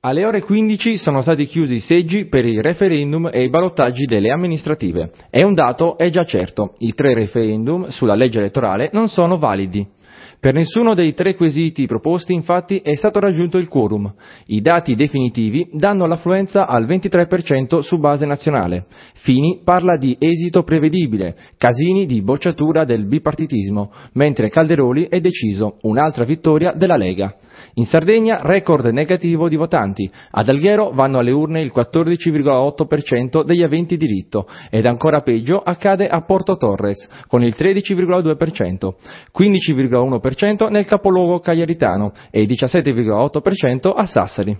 Alle ore 15 sono stati chiusi i seggi per il referendum e i ballottaggi delle amministrative. E un dato è già certo, i tre referendum sulla legge elettorale non sono validi. Per nessuno dei tre quesiti proposti infatti è stato raggiunto il quorum. I dati definitivi danno l'affluenza al 23% su base nazionale. Fini parla di esito prevedibile, Casini di bocciatura del bipartitismo, mentre Calderoli è deciso un'altra vittoria della Lega. In Sardegna record negativo di votanti. Ad Alghero vanno alle urne il 14,8% degli aventi diritto ed ancora peggio accade a Porto Torres con il 13,2%, 15,1% nel capoluogo cagliaritano e il 17,8% a Sassari.